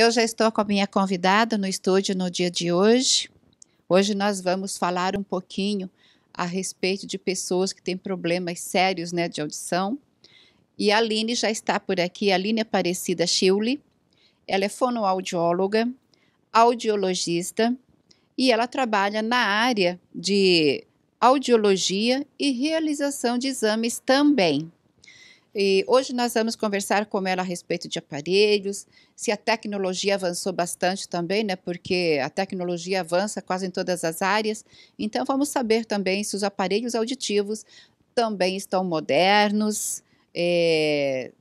Eu já estou com a minha convidada no estúdio no dia de hoje. Hoje nós vamos falar um pouquinho a respeito de pessoas que têm problemas sérios né, de audição. E a Aline já está por aqui, a Aline Aparecida Schiuli. Ela é fonoaudióloga, audiologista e ela trabalha na área de audiologia e realização de exames também. E hoje nós vamos conversar com ela a respeito de aparelhos, se a tecnologia avançou bastante também, né? Porque a tecnologia avança quase em todas as áreas. Então vamos saber também se os aparelhos auditivos também estão modernos, é,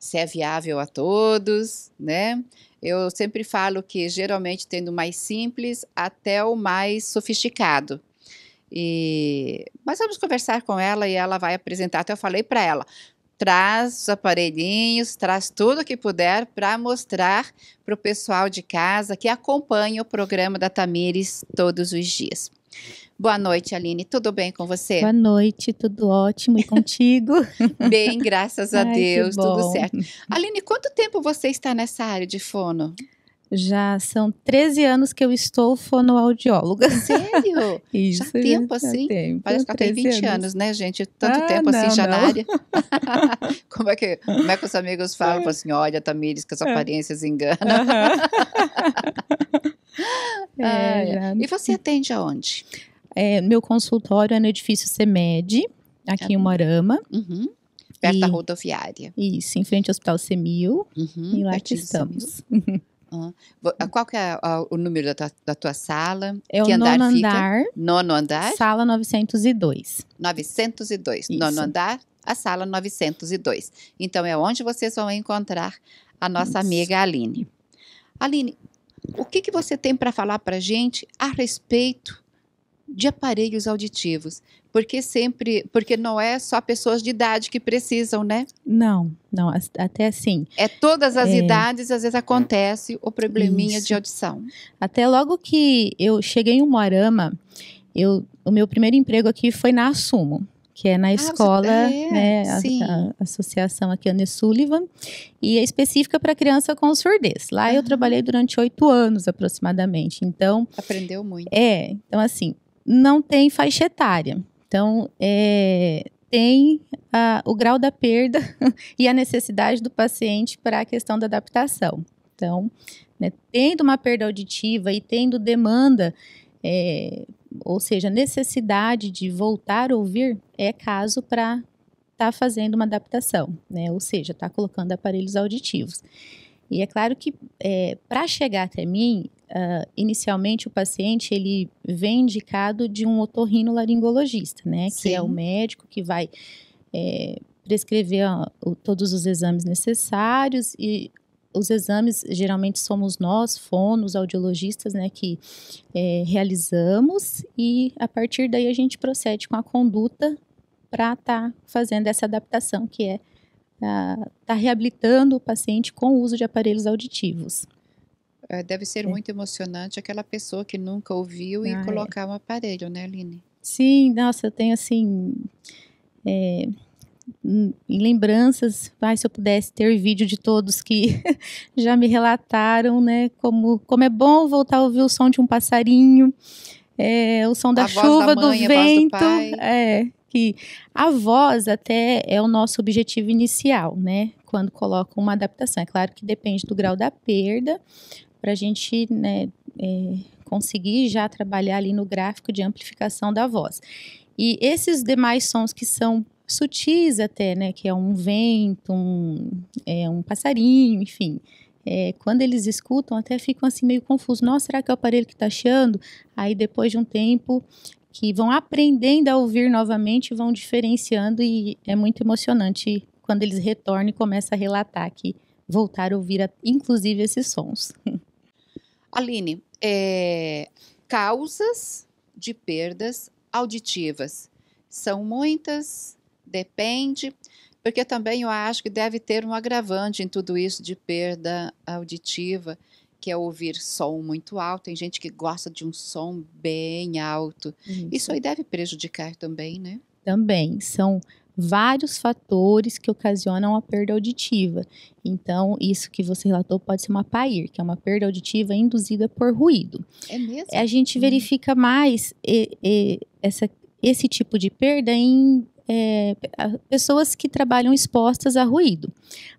se é viável a todos, né? Eu sempre falo que geralmente tendo mais simples até o mais sofisticado. E mas vamos conversar com ela e ela vai apresentar. Até eu falei para ela, traz os aparelhinhos, traz tudo que puder para mostrar para o pessoal de casa que acompanha o programa da Tamires todos os dias. Boa noite, Aline. Tudo bem com você? Boa noite, tudo ótimo e contigo? bem, graças a Ai, Deus, tudo certo. Aline, quanto tempo você está nessa área de fono? Já são 13 anos que eu estou fonoaudióloga. Sério? Isso. Já assim? tempo assim? Já tem Parece que eu tenho 20 anos. anos. né, gente? Tanto ah, tempo assim, não, assim já não. na área. como, é que, como é que os amigos falam é. assim, olha, Tamires, que as é. aparências enganam. é, ah, e você atende aonde? É, meu consultório é no edifício CEMED, aqui em tá Moarama. Uhum. Perto e, da rodoviária. Isso, em frente ao Hospital Semil. Uhum, e lá que estamos. Uhum. Qual que é o número da tua, da tua, sala? É que andar nono fica? Nono andar? Sala 902. 902. Isso. Nono andar, a sala 902. Então é onde vocês vão encontrar a nossa Isso. amiga Aline. Aline, o que, que você tem para falar para gente a respeito de aparelhos auditivos, porque sempre, porque não é só pessoas de idade que precisam, né? Não, não, até assim. É todas as é, idades, às vezes acontece o probleminha isso. de audição. Até logo que eu cheguei em Moarama, eu, o meu primeiro emprego aqui foi na Assumo, que é na ah, escola, é, né, a, a, associação aqui Anne Sullivan, e é específica para criança com surdez. Lá eu ah. trabalhei durante oito anos aproximadamente, então... Aprendeu muito. É, então assim, não tem faixa etária. Então, é, tem o grau da perda e a necessidade do paciente para a questão da adaptação. Então, né, tendo uma perda auditiva e tendo demanda, é, ou seja, necessidade de voltar a ouvir, é caso para estar tá fazendo uma adaptação, né? ou seja, está colocando aparelhos auditivos. E é claro que é, para chegar até mim, uh, inicialmente o paciente ele vem indicado de um laringologista, né? Sim. Que é o médico que vai é, prescrever uh, todos os exames necessários e os exames geralmente somos nós, fonos, audiologistas, né, que é, realizamos e a partir daí a gente procede com a conduta para estar tá fazendo essa adaptação que é está ah, reabilitando o paciente com o uso de aparelhos auditivos. É, deve ser é. muito emocionante aquela pessoa que nunca ouviu e ah, é. colocar um aparelho, né, Aline? Sim, nossa, eu tenho assim. É, em lembranças, ai, se eu pudesse ter vídeo de todos que já me relataram, né? Como, como é bom voltar a ouvir o som de um passarinho, é, o som da a chuva, da mãe, do vento. Do é, que a voz até é o nosso objetivo inicial, né? Quando coloca uma adaptação. É claro que depende do grau da perda, para a gente né, é, conseguir já trabalhar ali no gráfico de amplificação da voz. E esses demais sons que são sutis até, né? Que é um vento, um, é, um passarinho, enfim. É, quando eles escutam, até ficam assim meio confusos. Nossa, será que é o aparelho que está achando? Aí depois de um tempo, que vão aprendendo a ouvir novamente, vão diferenciando e é muito emocionante quando eles retornam e começam a relatar que voltaram a ouvir, a, inclusive, esses sons. Aline, é, causas de perdas auditivas são muitas, depende, porque também eu acho que deve ter um agravante em tudo isso de perda auditiva que é ouvir som muito alto. Tem gente que gosta de um som bem alto. Isso, Isso aí deve prejudicar também, né? Também. São vários fatores que ocasionam a perda auditiva. Então, isso que você relatou pode ser uma PAIR, que é uma perda auditiva induzida por ruído. É mesmo? A gente verifica mais e, e, essa, esse tipo de perda em é, pessoas que trabalham expostas a ruído.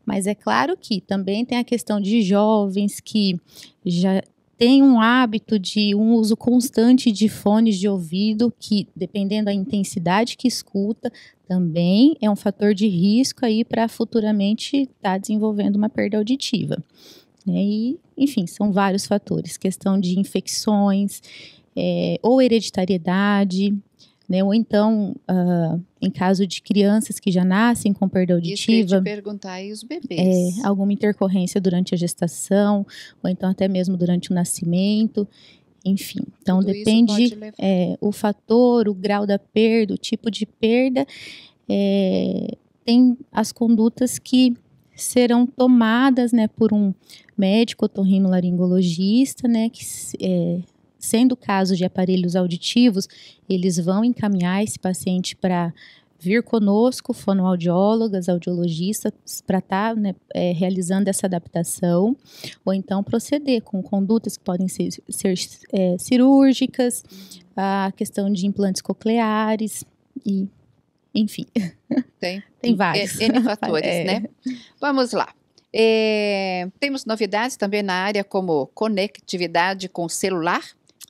Mas é claro que também tem a questão de jovens que já tem um hábito de um uso constante de fones de ouvido, que dependendo da intensidade que escuta, também é um fator de risco aí para futuramente estar tá desenvolvendo uma perda auditiva. Né? E, enfim, são vários fatores: questão de infecções, é, ou hereditariedade, né? Ou então, uh, em caso de crianças que já nascem com perda auditiva. Isso eu te perguntar, e os bebês? É, alguma intercorrência durante a gestação, ou então até mesmo durante o nascimento. Enfim, então Tudo depende é, o fator, o grau da perda, o tipo de perda, é, tem as condutas que serão tomadas né, por um médico otorrinolaringologista, né, que é, sendo caso de aparelhos auditivos, eles vão encaminhar esse paciente para vir conosco, fonoaudiólogas, audiologistas, para estar tá, né, é, realizando essa adaptação, ou então proceder com condutas que podem ser, ser é, cirúrgicas, a questão de implantes cocleares e, enfim. Tem, tem vários. É, N fatores, é. né? Vamos lá. É, temos novidades também na área como conectividade com celular,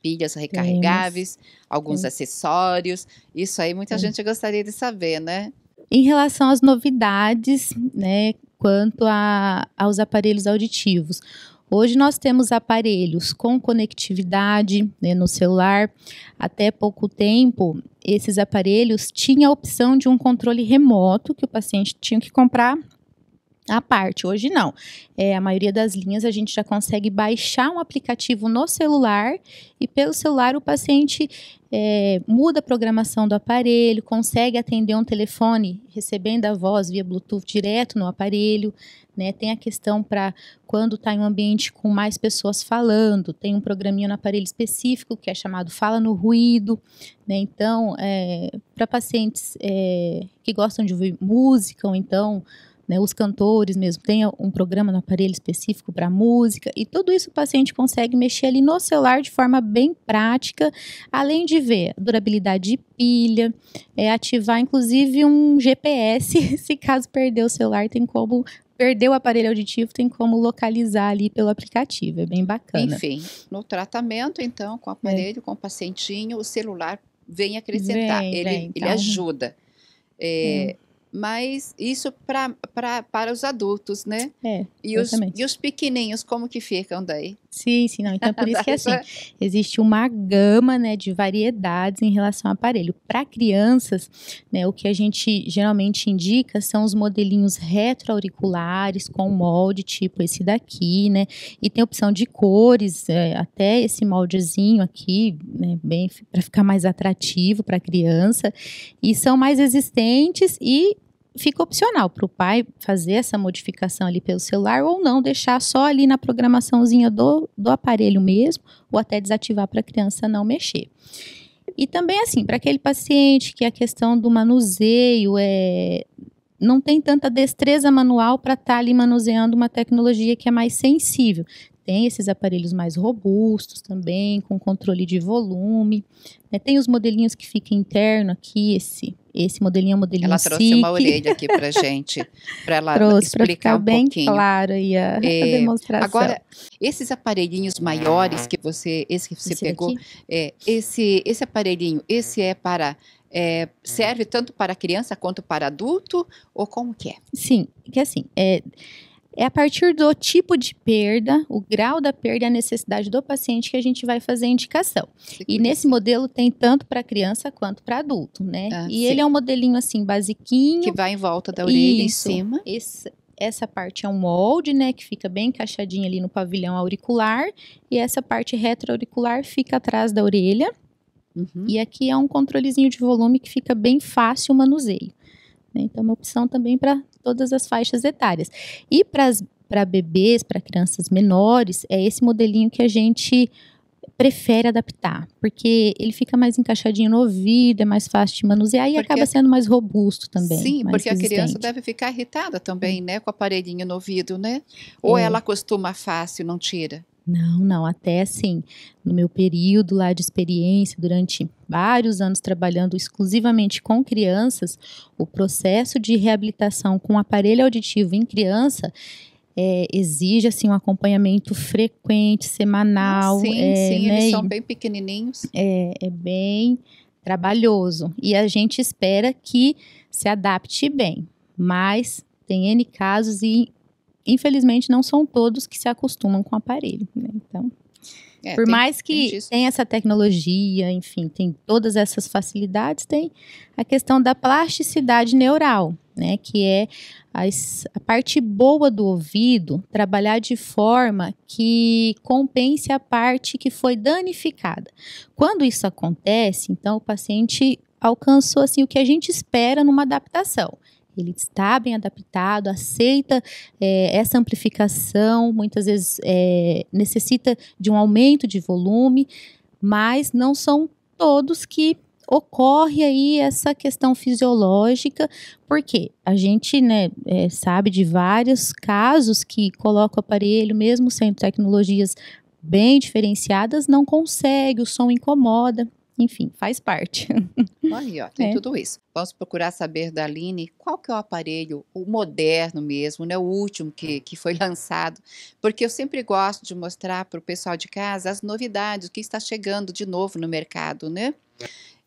pilhas recarregáveis, Temos. alguns acessórios. Isso aí muita gente gostaria de saber, né? Em relação às novidades, né, quanto a, aos aparelhos auditivos. Hoje nós temos aparelhos com conectividade né, no celular. Até pouco tempo, esses aparelhos tinham a opção de um controle remoto que o paciente tinha que comprar à parte. Hoje não. É, a maioria das linhas a gente já consegue baixar um aplicativo no celular e pelo celular o paciente é, muda a programação do aparelho, consegue atender um telefone recebendo a voz via Bluetooth direto no aparelho. Né? Tem a questão para quando está em um ambiente com mais pessoas falando, tem um programinha no aparelho específico que é chamado Fala no Ruído. Né? Então, é, para pacientes é, que gostam de ouvir música ou então né? Os cantores mesmo têm um programa no aparelho específico para música e tudo isso o paciente consegue mexer ali no celular de forma bem prática, além de ver durabilidade de pilha, é, ativar inclusive um GPS, se caso perder o celular tem como perdeu o aparelho auditivo, tem como localizar ali pelo aplicativo. É bem bacana. Enfim, no tratamento, então, com o é. aparelho, é. com o pacientinho, o celular vem acrescentar. Vem, ele, vem, ele então. ajuda. é. é mas isso para para os adultos, né? É, e, os, e os pequenininhos, como que ficam daí? Sim, sim, não. Então, é por isso que é assim, existe uma gama, né, de variedades em relação ao aparelho. Para crianças, né, o que a gente geralmente indica são os modelinhos retroauriculares com molde, tipo esse daqui, né, e tem opção de cores, é, até esse moldezinho aqui, né, bem para ficar mais atrativo para a criança, e são mais resistentes e fica opcional para o pai fazer essa modificação ali pelo celular ou não, deixar só ali na programaçãozinha do, do aparelho mesmo, ou até desativar para a criança não mexer. E também, assim, para aquele paciente que a questão do manuseio é. Não tem tanta destreza manual para estar tá ali manuseando uma tecnologia que é mais sensível. Tem esses aparelhos mais robustos também, com controle de volume. Né? Tem os modelinhos que fica interno aqui, esse esse modelinho é um modelinho Ela trouxe SIC. uma orelha aqui pra gente, para ela trouxe, explicar pra ficar um bem pouquinho. claro e a, é, a, demonstração. Agora, esses aparelhinhos maiores que você, esse que você esse pegou, é, esse, esse aparelhinho, esse é para é, serve tanto para criança quanto para adulto ou como que é? Sim, que é assim, é, é a partir do tipo de perda, o grau da perda e a necessidade do paciente que a gente vai fazer a indicação. E nesse modelo tem tanto para criança quanto para adulto, né? Ah, e sim. ele é um modelinho assim, basiquinho. Que vai em volta da orelha Isso. em cima. Esse, essa parte é um molde, né, que fica bem encaixadinho ali no pavilhão auricular, e essa parte retroauricular fica atrás da orelha. Uhum. E aqui é um controlezinho de volume que fica bem fácil o manuseio. Né? Então, é uma opção também para todas as faixas etárias. E para bebês, para crianças menores, é esse modelinho que a gente prefere adaptar, porque ele fica mais encaixadinho no ouvido, é mais fácil de manusear e porque acaba sendo mais robusto também. Sim, porque resistente. a criança deve ficar irritada também, hum. né, com o aparelhinho no ouvido, né? Ou é. ela costuma fácil, não tira? Não, não, até assim, no meu período lá de experiência, durante vários anos trabalhando exclusivamente com crianças, o processo de reabilitação com aparelho auditivo em criança é, exige assim um acompanhamento frequente, semanal. Ah, sim, é, sim, né? eles são bem pequenininhos. É, é bem trabalhoso e a gente espera que se adapte bem, mas tem N casos e infelizmente, não são todos que se acostumam com o aparelho. Né? Então, é, por tem, mais que tenha essa tecnologia, enfim, tem todas essas facilidades, tem a questão da plasticidade neural, né? Que é a parte boa do ouvido trabalhar de forma que compense a parte que foi danificada. Quando isso acontece, então o paciente alcançou assim o que a gente espera numa adaptação ele está bem adaptado, aceita é, essa amplificação, muitas vezes é, necessita de um aumento de volume, mas não são todos que ocorre aí essa questão fisiológica, porque a gente né, é, sabe de vários casos que coloca o aparelho, mesmo sendo tecnologias bem diferenciadas, não consegue, o som incomoda enfim, faz parte. Aí, ó, tem é. tudo isso. Vamos procurar saber da Aline qual que é o aparelho, o moderno mesmo, né, o último que, que foi lançado, porque eu sempre gosto de mostrar para o pessoal de casa as novidades, o que está chegando de novo no mercado, né?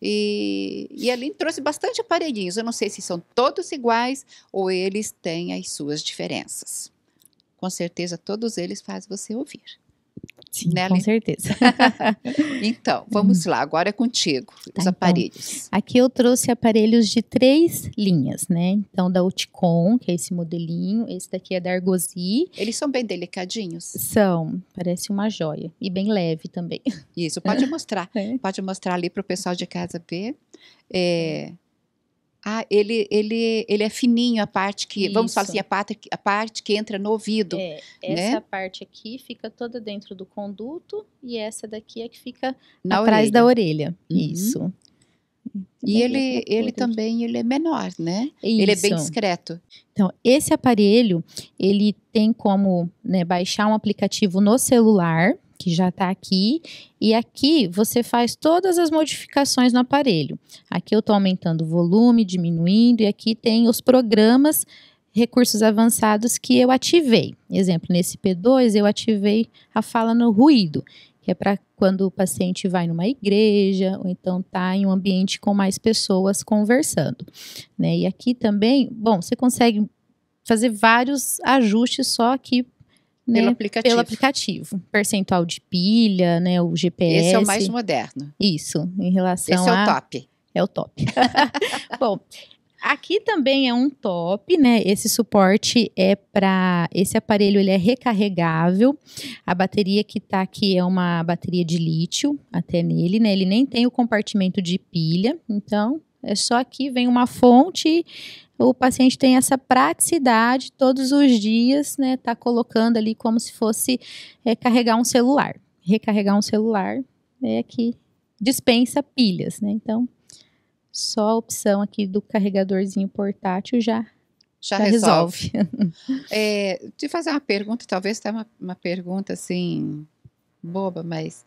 E, e a Aline trouxe bastante aparelhinhos, eu não sei se são todos iguais ou eles têm as suas diferenças. Com certeza todos eles fazem você ouvir. Sim, né, com certeza. então, vamos uhum. lá, agora é contigo, tá, os então. aparelhos. Então, aqui eu trouxe aparelhos de três linhas, né? Então, da Uticon, que é esse modelinho, esse daqui é da Argosy. Eles são bem delicadinhos. São, parece uma joia e bem leve também. Isso, pode mostrar, é. pode mostrar ali para o pessoal de casa ver. É, ah, ele, ele, ele é fininho, a parte que. Isso. Vamos falar assim, a parte, a parte que entra no ouvido. É, né? essa parte aqui fica toda dentro do conduto e essa daqui é que fica Na atrás orelha. da orelha. Uhum. Isso. E ele, ele também ele é menor, né? Isso. Ele é bem discreto. Então, esse aparelho, ele tem como né, baixar um aplicativo no celular que já está aqui. E aqui você faz todas as modificações no aparelho. Aqui eu estou aumentando o volume, diminuindo, e aqui tem os programas recursos avançados que eu ativei. Exemplo, nesse P2 eu ativei a fala no ruído, que é para quando o paciente vai numa igreja ou então está em um ambiente com mais pessoas conversando. Né? E aqui também, bom, você consegue fazer vários ajustes só aqui né, pelo aplicativo. Pelo aplicativo. Percentual de pilha, né, o GPS. Esse é o mais moderno. Isso, em relação Esse é a... o top. É o top. Bom, aqui também é um top, né? Esse suporte é para esse aparelho, ele é recarregável. A bateria que tá aqui é uma bateria de lítio, até nele, né? Ele nem tem o compartimento de pilha, então é só que vem uma fonte, o paciente tem essa praticidade todos os dias, né? Tá colocando ali como se fosse é, carregar um celular, recarregar um celular, é que dispensa pilhas, né? Então, só a opção aqui do carregadorzinho portátil já já, já resolve. resolve. é, te fazer uma pergunta, talvez tá uma, uma pergunta assim boba, mas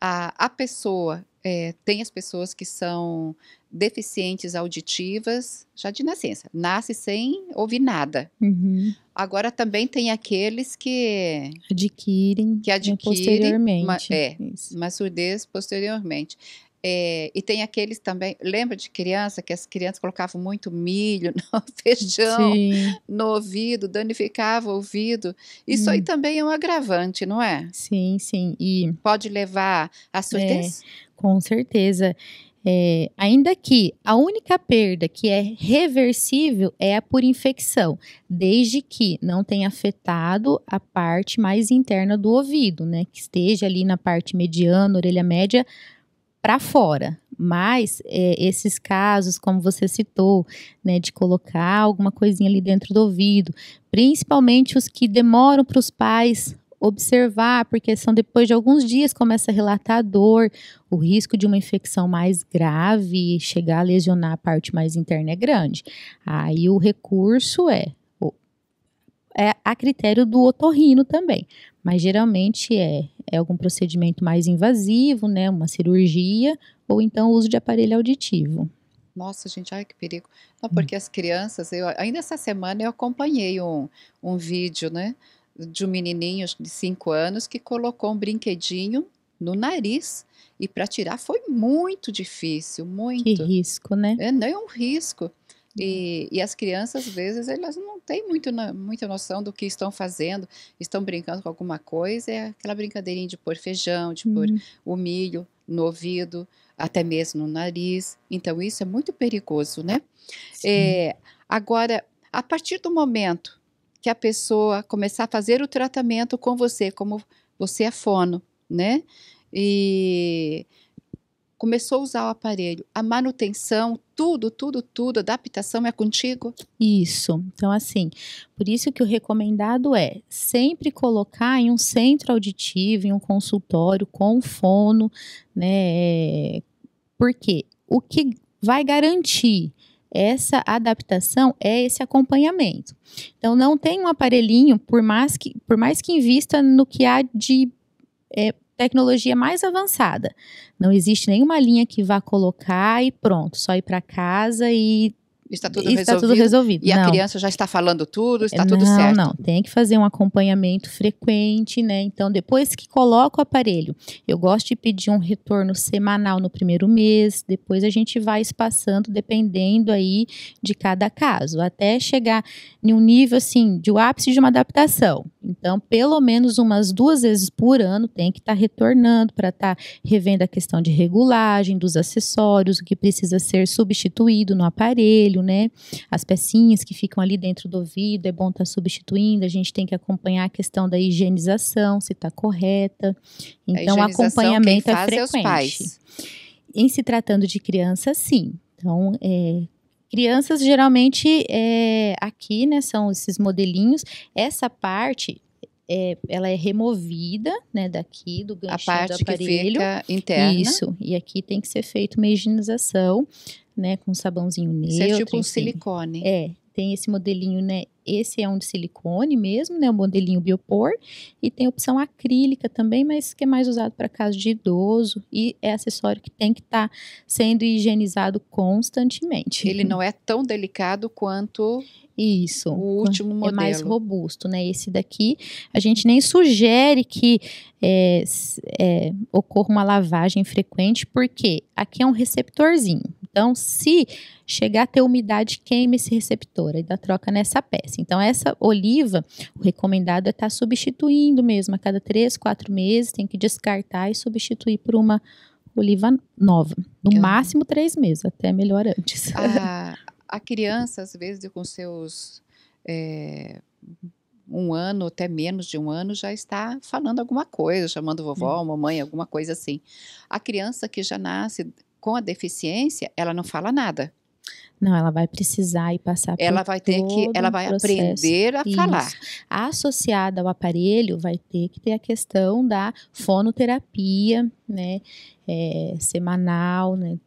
a, a pessoa é, tem as pessoas que são deficientes auditivas já de nascença. Nasce sem ouvir nada. Uhum. Agora também tem aqueles que adquirem, que né, adquirem posteriormente. Uma, é, uma surdez posteriormente. É, e tem aqueles também, lembra de criança que as crianças colocavam muito milho, no feijão Sim. no ouvido, danificava o ouvido. Isso hum. aí também é um agravante, não é? Sim, sim. E pode levar à surdez? É, com certeza. É, ainda que a única perda que é reversível é a por infecção, desde que não tenha afetado a parte mais interna do ouvido, né? Que esteja ali na parte mediana, orelha média, para fora. Mas é, esses casos, como você citou, né, de colocar alguma coisinha ali dentro do ouvido, principalmente os que demoram para os pais observar, porque são depois de alguns dias começa a relatar a dor, o risco de uma infecção mais grave chegar a lesionar a parte mais interna é grande. Aí o recurso é, é a critério do otorrino também, mas geralmente é, é algum procedimento mais invasivo, né, uma cirurgia ou então o uso de aparelho auditivo. Nossa, gente, ai que perigo. Não, hum. porque as crianças, eu, ainda essa semana eu acompanhei um, um vídeo, né? de um menininho de 5 anos que colocou um brinquedinho no nariz e para tirar foi muito difícil, muito. Que risco, né? É, um risco. E, hum. e, as crianças, às vezes, elas não têm muito, muita noção do que estão fazendo, estão brincando com alguma coisa, é aquela brincadeirinha de pôr feijão, de uhum. pôr hum. o milho no ouvido, até mesmo no nariz. Então, isso é muito perigoso, né? É, agora, a partir do momento que a pessoa começar a fazer o tratamento com você, como você é fono, né? E começou a usar o aparelho, a manutenção, tudo, tudo, tudo, adaptação é contigo? Isso. Então, assim, por isso que o recomendado é sempre colocar em um centro auditivo, em um consultório com fono, né? É, porque o que vai garantir essa adaptação é esse acompanhamento. Então, não tem um aparelhinho, por mais que, por mais que invista no que há de é, tecnologia mais avançada. Não existe nenhuma linha que vá colocar e pronto, só ir para casa e Está tudo está resolvido. Tudo resolvido. E não. a criança já está falando tudo, está não, tudo certo. Não, não. Tem que fazer um acompanhamento frequente, né? Então, depois que coloca o aparelho, eu gosto de pedir um retorno semanal no primeiro mês, depois a gente vai espaçando, dependendo aí de cada caso, até chegar em um nível assim de um ápice de uma adaptação. Então, pelo menos umas duas vezes por ano tem que estar tá retornando para estar tá revendo a questão de regulagem, dos acessórios, o que precisa ser substituído no aparelho ouvido, né? As pecinhas que ficam ali dentro do ouvido, é bom estar tá substituindo. A gente tem que acompanhar a questão da higienização, se está correta. Então, acompanhamento é, é frequente. Em se tratando de criança, sim. Então, é, crianças geralmente é, aqui, né, são esses modelinhos. Essa parte é, ela é removida, né, daqui do ganchinho a parte Que fica interna. Isso. E aqui tem que ser feita uma higienização né? Com um sabãozinho neutro. Isso é tipo um silicone. É, tem esse modelinho, né? Esse é um de silicone mesmo, né? um modelinho Biopor. E tem a opção acrílica também, mas que é mais usado para caso de idoso. E é acessório que tem que estar tá sendo higienizado constantemente. Ele não é tão delicado quanto isso. O último modelo. É mais robusto, né? Esse daqui, a gente nem sugere que é, é, ocorra uma lavagem frequente, porque aqui é um receptorzinho. Então, se chegar a ter umidade, queima esse receptor e dá troca nessa peça. Então, essa oliva, o recomendado é estar tá substituindo mesmo a cada três, quatro meses, tem que descartar e substituir por uma oliva nova. No máximo três meses, até melhor antes. A, ah, a criança, às vezes, com seus é, um ano, até menos de um ano, já está falando alguma coisa, chamando vovó, hum. mamãe, alguma coisa assim. A criança que já nasce com a deficiência, ela não fala nada. Não, ela vai precisar e passar ela por vai ter que ela vai aprender a Isso. falar. Associada ao aparelho, vai ter que ter a questão da fonoterapia, né, é, semanal, né,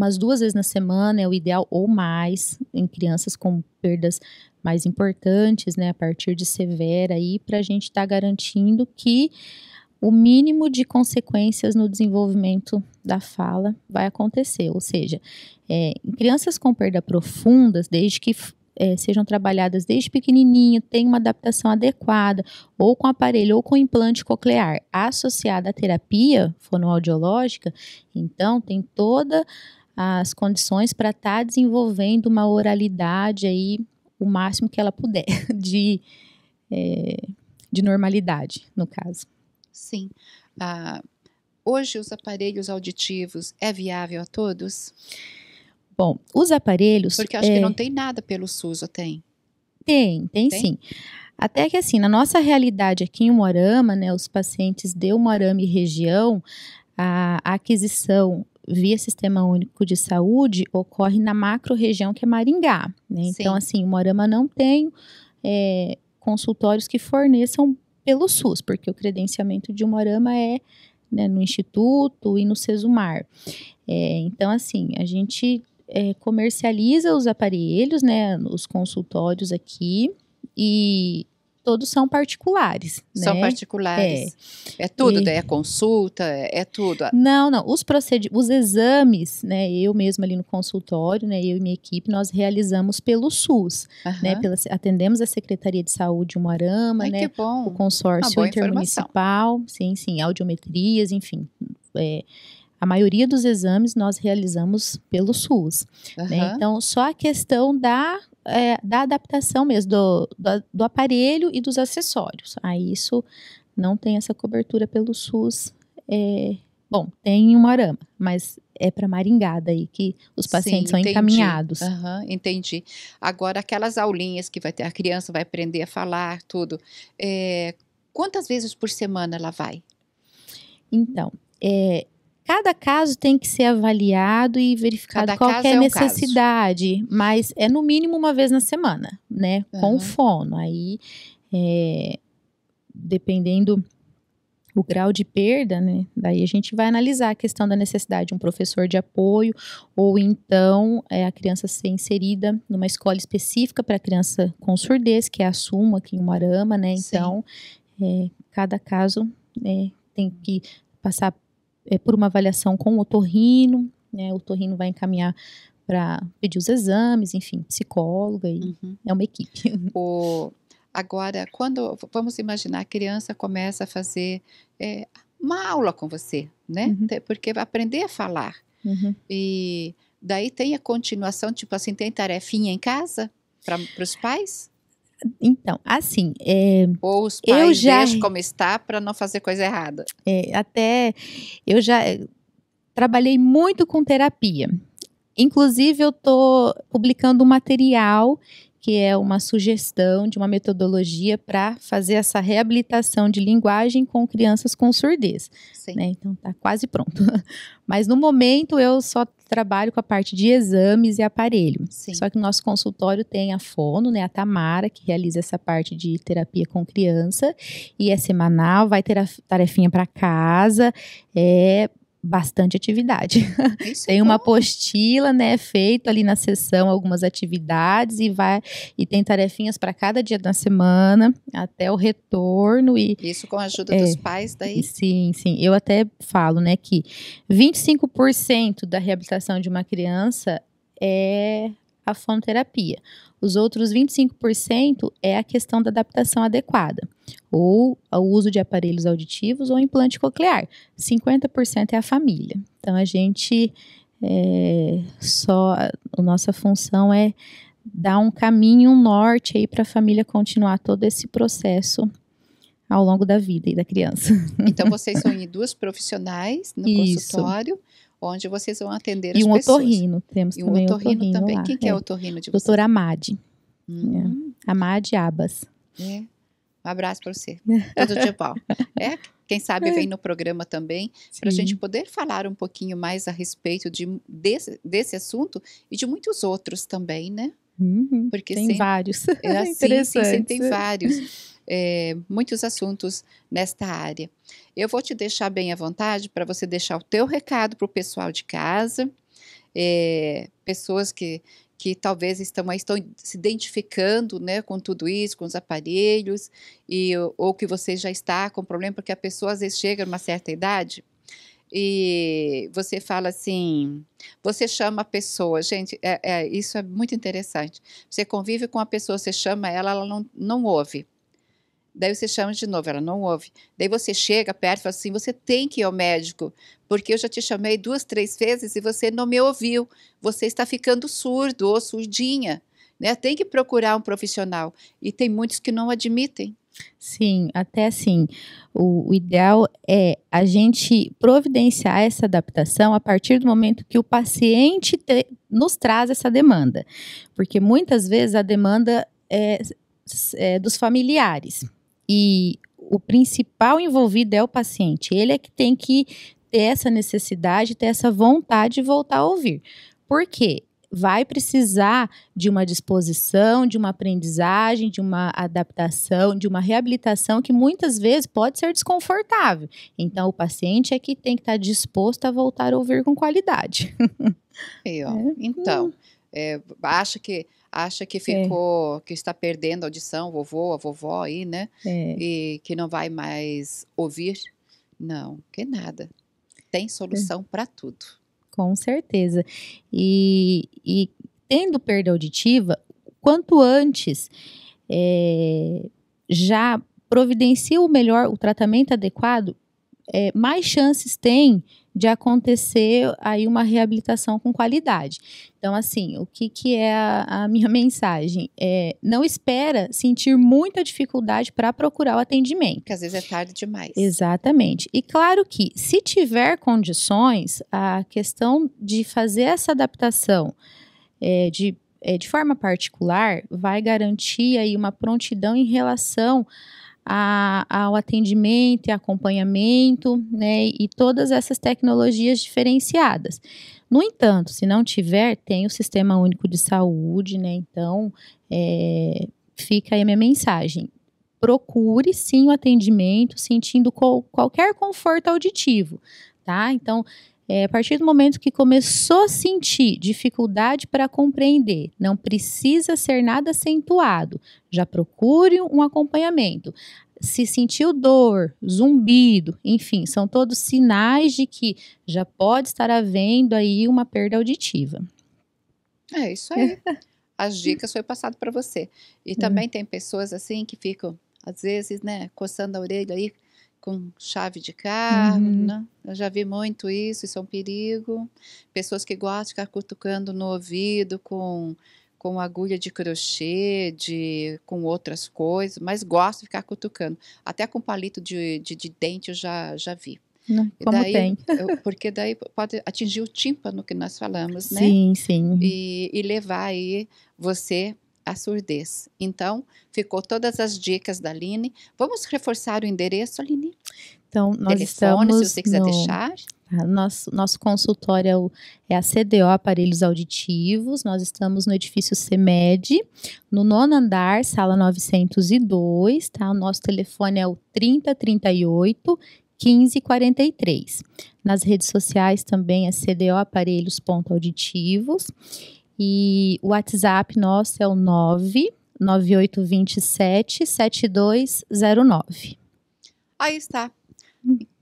umas duas vezes na semana é o ideal ou mais em crianças com perdas mais importantes, né, a partir de severa aí, para a gente estar tá garantindo que o mínimo de consequências no desenvolvimento da fala vai acontecer. Ou seja, é, em crianças com perda profundas, desde que é, sejam trabalhadas desde pequenininho, tem uma adaptação adequada, ou com aparelho, ou com implante coclear, associada à terapia fonoaudiológica, então tem toda as condições para estar tá desenvolvendo uma oralidade aí o máximo que ela puder de, é, de normalidade, no caso. Sim. Ah, hoje os aparelhos auditivos é viável a todos? Bom, os aparelhos. Porque acho é, que não tem nada pelo SUS, ou tem? Tem, tem, tem? sim. Até que assim, na nossa realidade aqui em Morama né, os pacientes de Morama e região, a aquisição via Sistema Único de Saúde ocorre na macro-região que é Maringá. Né? Então, assim, o Morama não tem é, consultórios que forneçam pelo SUS, porque o credenciamento de Morama é né, no Instituto e no Sesumar. É, então, assim, a gente é, comercializa os aparelhos, né, os consultórios aqui, e todos são particulares. São né? particulares. É, é tudo, e... É consulta, é, é, tudo. Não, não. Os, procedimentos, os exames, né? Eu mesma ali no consultório, né? Eu e minha equipe, nós realizamos pelo SUS, uhum. né? Pela... Atendemos a Secretaria de Saúde de Umarama, Ai, né? Que bom. O consórcio intermunicipal, informação. sim, sim, audiometrias, enfim. É, a maioria dos exames nós realizamos pelo SUS. Uhum. Né? Então, só a questão da, é, da adaptação mesmo, do, do, do, aparelho e dos acessórios. Aí isso não tem essa cobertura pelo SUS. É, bom, tem uma arama, mas é para maringada aí que os pacientes Sim, são encaminhados. Uhum, entendi. Agora, aquelas aulinhas que vai ter, a criança vai aprender a falar, tudo. É, quantas vezes por semana ela vai? Então, é, Cada caso tem que ser avaliado e verificado Cada qualquer é a é necessidade, mas é no mínimo uma vez na semana, né? Uhum. Com fono. Aí, é, dependendo o grau de perda, né? Daí a gente vai analisar a questão da necessidade de um professor de apoio, ou então é, a criança ser inserida numa escola específica para criança com surdez, que é a SUMA aqui em Moarama, né? Então, é, cada caso é, tem que passar é, por uma avaliação com o otorrino, né? O otorrino vai encaminhar para pedir os exames, enfim, psicóloga e uhum. é uma equipe. O, agora, quando vamos imaginar a criança começa a fazer é, uma aula com você, né? Uhum. Porque vai aprender a falar uhum. e daí tem a continuação, tipo assim, tem tarefinha em casa para os pais? Então, assim. É, Ou os pais eu já como está para não fazer coisa errada. É, até eu já eh, trabalhei muito com terapia. Inclusive, eu estou publicando um material que é uma sugestão de uma metodologia para fazer essa reabilitação de linguagem com crianças com surdez. Né? Então está quase pronto. Mas no momento eu só trabalho com a parte de exames e aparelho. Sim. Só que o nosso consultório tem a Fono, né, a Tamara, que realiza essa parte de terapia com criança e é semanal, vai ter a tarefinha para casa, é bastante atividade. Isso é tem uma apostila, né, feito ali na sessão algumas atividades e vai e tem tarefinhas para cada dia da semana até o retorno e isso com a ajuda é, dos pais daí. Sim, sim. Eu até falo, né, que 25% da reabilitação de uma criança é a fonoterapia. Os outros 25% é a questão da adaptação adequada, ou o uso de aparelhos auditivos ou implante coclear. 50% é a família. Então a gente é, só a nossa função é dar um caminho, um norte aí para a família continuar todo esse processo ao longo da vida e da criança. Então vocês são duas profissionais no Isso. consultório, onde vocês vão atender e as um pessoas. Otorrino, temos e um otorrino, otorrino também. Lá, Quem que é, é. o otorrino de vocês? Doutora Amade. Hum. É. Amade Abas. É. Um abraço para você. Todo dia bom. É, quem sabe é. vem no programa também, para a gente poder falar um pouquinho mais a respeito de, desse, desse assunto e de muitos outros também, né? Uhum, Porque tem sempre, vários. É, é sim, sim, sim, tem vários. É, muitos assuntos nesta área. Eu vou te deixar bem à vontade para você deixar o teu recado para o pessoal de casa, é, pessoas que, que talvez estão, estão se identificando né, com tudo isso, com os aparelhos, e, ou que você já está com problema, porque a pessoa às vezes chega a uma certa idade e você fala assim, você chama a pessoa, gente, é, é, isso é muito interessante. Você convive com a pessoa, você chama ela, ela não, não ouve. Daí você chama de novo, ela não ouve. Daí você chega perto e fala assim: você tem que ir ao médico, porque eu já te chamei duas, três vezes e você não me ouviu. Você está ficando surdo ou surdinha. Né? Tem que procurar um profissional. E tem muitos que não admitem. Sim, até assim, o, o, ideal é a gente providenciar essa adaptação a partir do momento que o paciente te, nos traz essa demanda, porque muitas vezes a demanda é, é dos familiares, e o principal envolvido é o paciente. Ele é que tem que ter essa necessidade, ter essa vontade de voltar a ouvir. Por quê? Vai precisar de uma disposição, de uma aprendizagem, de uma adaptação, de uma reabilitação que muitas vezes pode ser desconfortável. Então, o paciente é que tem que estar disposto a voltar a ouvir com qualidade. Eu, é. Então, hum. é, acho que acha que ficou, é. que está perdendo a audição, vovô, a vovó aí, né? É. E que não vai mais ouvir. Não, que nada. Tem solução é. para tudo. Com certeza. E, e tendo perda auditiva, quanto antes eh, já providencia o melhor, o tratamento adequado, eh, mais chances tem de acontecer aí uma reabilitação com qualidade. Então, assim, o que, que é a, a minha mensagem? É, não espera sentir muita dificuldade para procurar o atendimento. Porque às vezes é tarde demais. Exatamente. E claro que, se tiver condições, a questão de fazer essa adaptação é, de, é, de forma particular vai garantir aí uma prontidão em relação a, ao atendimento e acompanhamento, né, e todas essas tecnologias diferenciadas. No entanto, se não tiver, tem o Sistema Único de Saúde, né, então é, fica aí a minha mensagem. Procure sim o atendimento, sentindo qual, qualquer conforto auditivo, tá? Então, é, a partir do momento que começou a sentir dificuldade para compreender, não precisa ser nada acentuado, já procure um acompanhamento. Se sentiu dor, zumbido, enfim, são todos sinais de que já pode estar havendo aí uma perda auditiva. É isso aí. As dicas foi passado para você. E hum. também tem pessoas assim que ficam, às vezes, né, coçando a orelha aí, com chave de carro, uhum. né? Eu já vi muito isso, isso é um perigo. Pessoas que gostam de ficar cutucando no ouvido com com agulha de crochê, de com outras coisas, mas gostam de ficar cutucando. Até com palito de, de, de dente eu já, já vi. Não, né? como daí, tem. porque daí pode atingir o tímpano que nós falamos, né? Sim, sim. E, e levar aí você a surdez. Então, ficou todas as dicas da Aline. Vamos reforçar o endereço, Aline? Então, nós Telefone, estamos se você quiser no... deixar. Tá, nosso, nosso consultório é, é a CDO Aparelhos Auditivos. Nós estamos no edifício CEMED, no nono andar, sala 902, tá? O nosso telefone é o 3038 1543. Nas redes sociais também é cdoaparelhos.auditivos. E o WhatsApp nosso é o 99827 7209. Aí está.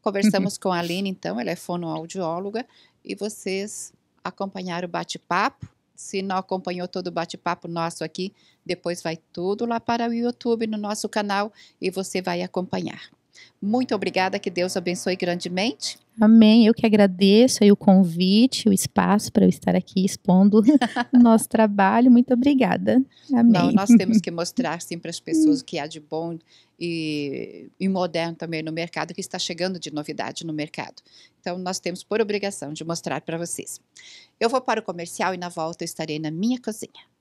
Conversamos com a Aline, então, ela é fonoaudióloga, e vocês acompanharam o bate-papo. Se não acompanhou todo o bate-papo nosso aqui, depois vai tudo lá para o YouTube, no nosso canal, e você vai acompanhar. Muito obrigada, que Deus abençoe grandemente. Amém. Eu que agradeço aí o convite, o espaço para eu estar aqui expondo o nosso trabalho. Muito obrigada. Amém. Não, nós temos que mostrar sim para as pessoas o que há de bom e, e moderno também no mercado, que está chegando de novidade no mercado. Então, nós temos por obrigação de mostrar para vocês. Eu vou para o comercial e na volta eu estarei na minha cozinha.